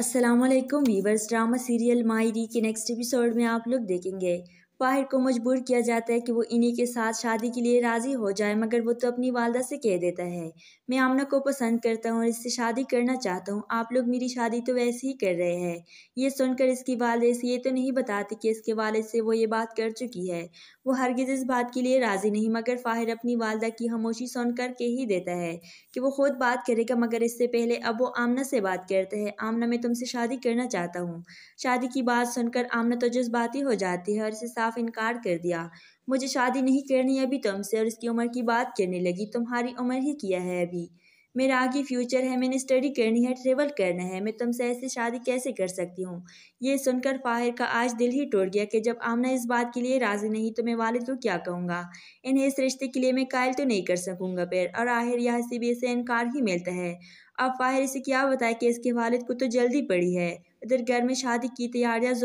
Aslam viewers drama serial Mayi Ri के next episode में आप लोग देखेंगे फाहिर को मजबूर किया जाता है कि वो इन्हीं के साथ शादी के लिए राज़ी हो जाए मगर वो तो अपनी वालदा से कह देता है मैं आमना को पसंद करता हूँ और इससे शादी करना चाहता हूँ आप लोग मेरी शादी तो वैसे ही कर रहे हैं ये सुनकर इसकी वालदे से ये तो नहीं बताती कि इसके वालद से वो ये बात कर चुकी है वो हरगिज़ इस बात के लिए राज़ी नहीं मगर फ़ाहिर अपनी वालदा की खामोशी सुन कर के ही देता है कि वो खुद बात करेगा मगर इससे पहले अब वो आमना से बात करता है आमना मैं तुमसे शादी करना चाहता हूँ शादी की बात सुनकर आमना तो जज्बाती हो जाती है और इसे साफ साफ इनकार कर दिया मुझे शादी नहीं करनी अभी तुमसे और इसकी उम्र की बात करने लगी तुम्हारी उम्र ही किया है अभी मेरा आगे फ्यूचर है मैंने स्टडी करनी है ट्रेवल करना है मैं तुमसे ऐसे शादी कैसे कर सकती हूँ ये सुनकर फाहिर का आज दिल ही टूट गया कि जब आमना इस बात के लिए राज़ी नहीं तो मैं वालिद को क्या कहूँगा इन्हें इस रिश्ते के लिए मैं कायल तो नहीं कर सकूँगा पैर और आहिर यहाँ से भी इसे इनकार ही मिलता है अब फाहिर इसे क्या बताए कि इसके वालिद को तो जल्दी पड़ी है इधर घर में शादी की तैयारियाँ